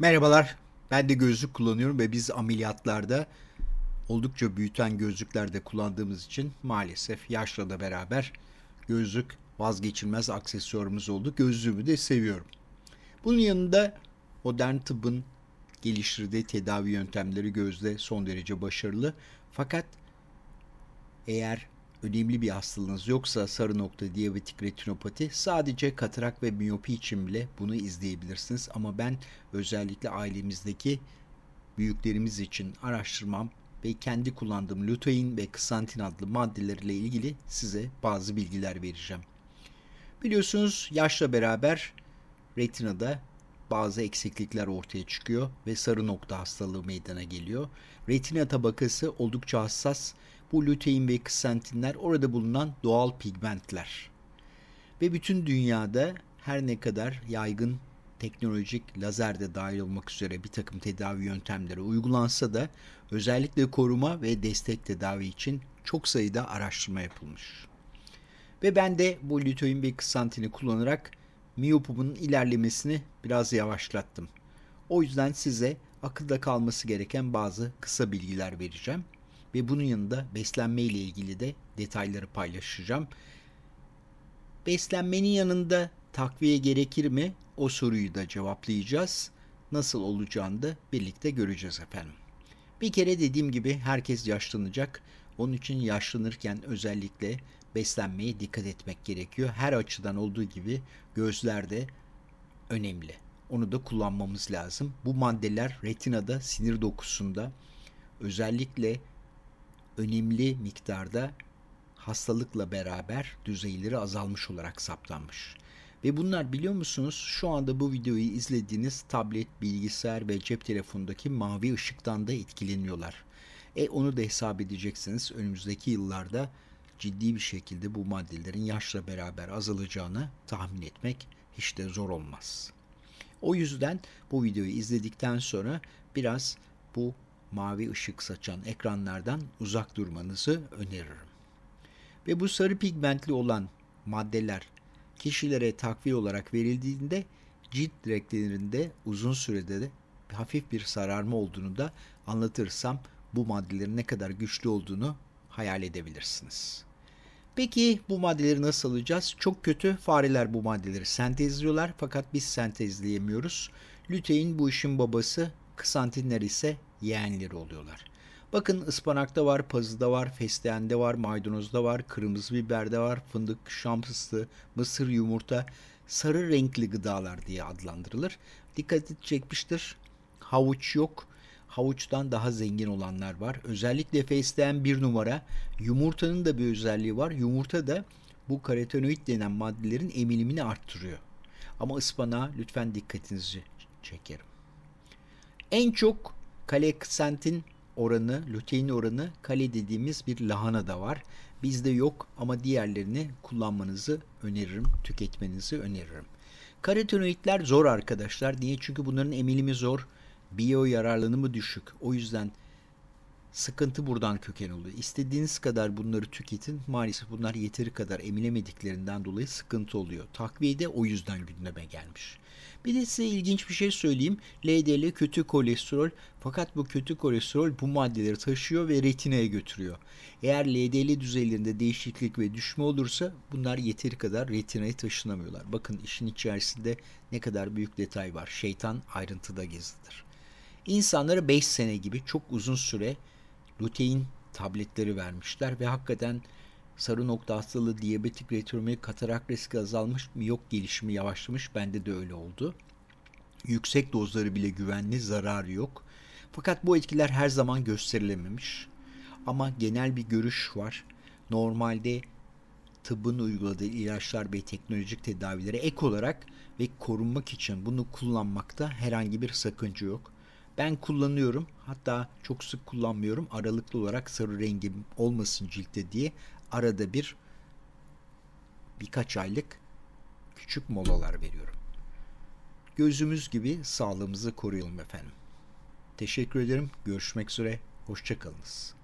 Merhabalar. Ben de gözlük kullanıyorum ve biz ameliyatlarda oldukça büyüten gözlüklerde kullandığımız için maalesef yaşla da beraber gözlük vazgeçilmez aksesuarımız oldu. Gözlüğümü de seviyorum. Bunun yanında modern tıbbın geliştirdiği tedavi yöntemleri gözde son derece başarılı. Fakat eğer önemli bir hastalığınız yoksa sarı nokta diyabetik retinopati sadece katarak ve miyopi için bile bunu izleyebilirsiniz. Ama ben özellikle ailemizdeki büyüklerimiz için araştırmam ve kendi kullandığım lutein ve kısantin adlı maddeleriyle ilgili size bazı bilgiler vereceğim. Biliyorsunuz yaşla beraber retinada bazı eksiklikler ortaya çıkıyor ve sarı nokta hastalığı meydana geliyor. Retina tabakası oldukça hassas bu lütein ve ksantinler orada bulunan doğal pigmentler. Ve bütün dünyada her ne kadar yaygın teknolojik lazerde de dahil olmak üzere bir takım tedavi yöntemleri uygulansa da özellikle koruma ve destek tedavi için çok sayıda araştırma yapılmış. Ve ben de bu lütein ve kısantini kullanarak miyopumun ilerlemesini biraz yavaşlattım. O yüzden size akılda kalması gereken bazı kısa bilgiler vereceğim ve bunun yanında beslenme ile ilgili de detayları paylaşacağım. Beslenmenin yanında takviye gerekir mi? O soruyu da cevaplayacağız. Nasıl olacağını da birlikte göreceğiz efendim. Bir kere dediğim gibi herkes yaşlanacak. Onun için yaşlanırken özellikle beslenmeye dikkat etmek gerekiyor. Her açıdan olduğu gibi gözler de önemli. Onu da kullanmamız lazım. Bu maddeler retinada, sinir dokusunda özellikle önemli miktarda hastalıkla beraber düzeyleri azalmış olarak saptanmış. Ve bunlar biliyor musunuz şu anda bu videoyu izlediğiniz tablet, bilgisayar ve cep telefonundaki mavi ışıktan da etkileniyorlar. E onu da hesap edeceksiniz önümüzdeki yıllarda ciddi bir şekilde bu maddelerin yaşla beraber azalacağını tahmin etmek hiç de zor olmaz. O yüzden bu videoyu izledikten sonra biraz bu mavi ışık saçan ekranlardan uzak durmanızı öneririm. Ve bu sarı pigmentli olan maddeler kişilere takviye olarak verildiğinde cilt renklerinde uzun sürede de hafif bir sararma olduğunu da anlatırsam bu maddelerin ne kadar güçlü olduğunu hayal edebilirsiniz. Peki bu maddeleri nasıl alacağız? Çok kötü fareler bu maddeleri sentezliyorlar fakat biz sentezleyemiyoruz. Lütein bu işin babası, ksantinler ise yeğenleri oluyorlar. Bakın ıspanakta var, pazıda var, fesleğende var, maydanozda var, kırmızı biberde var, fındık, şam fıstığı, mısır, yumurta, sarı renkli gıdalar diye adlandırılır. Dikkat çekmiştir. Havuç yok. Havuçtan daha zengin olanlar var. Özellikle fesleğen bir numara. Yumurtanın da bir özelliği var. Yumurta da bu karotenoid denen maddelerin emilimini arttırıyor. Ama ıspanağa lütfen dikkatinizi çekerim. En çok Kale eksentin oranı, lutein oranı kale dediğimiz bir lahana da var. Bizde yok ama diğerlerini kullanmanızı öneririm, tüketmenizi öneririm. Karotenoidler zor arkadaşlar. Niye? Çünkü bunların emilimi zor. Biyo yararlanımı düşük. O yüzden Sıkıntı buradan köken oluyor. İstediğiniz kadar bunları tüketin. Maalesef bunlar yeteri kadar emilemediklerinden dolayı sıkıntı oluyor. Takviye de o yüzden gündeme gelmiş. Bir de size ilginç bir şey söyleyeyim. LDL kötü kolesterol fakat bu kötü kolesterol bu maddeleri taşıyor ve retinaya götürüyor. Eğer LDL düzeylerinde değişiklik ve düşme olursa bunlar yeteri kadar retinaya taşınamıyorlar. Bakın işin içerisinde ne kadar büyük detay var. Şeytan ayrıntıda gezilir. İnsanlara 5 sene gibi çok uzun süre lutein tabletleri vermişler ve hakikaten sarı nokta hastalığı, diyabetik retromi, katarak riski azalmış mı yok gelişimi yavaşlamış. Bende de öyle oldu. Yüksek dozları bile güvenli, zarar yok. Fakat bu etkiler her zaman gösterilememiş. Ama genel bir görüş var. Normalde tıbbın uyguladığı ilaçlar ve teknolojik tedavilere ek olarak ve korunmak için bunu kullanmakta herhangi bir sakınca yok. Ben kullanıyorum. Hatta çok sık kullanmıyorum. Aralıklı olarak sarı rengim olmasın ciltte diye arada bir birkaç aylık küçük molalar veriyorum. Gözümüz gibi sağlığımızı koruyalım efendim. Teşekkür ederim. Görüşmek üzere. Hoşçakalınız.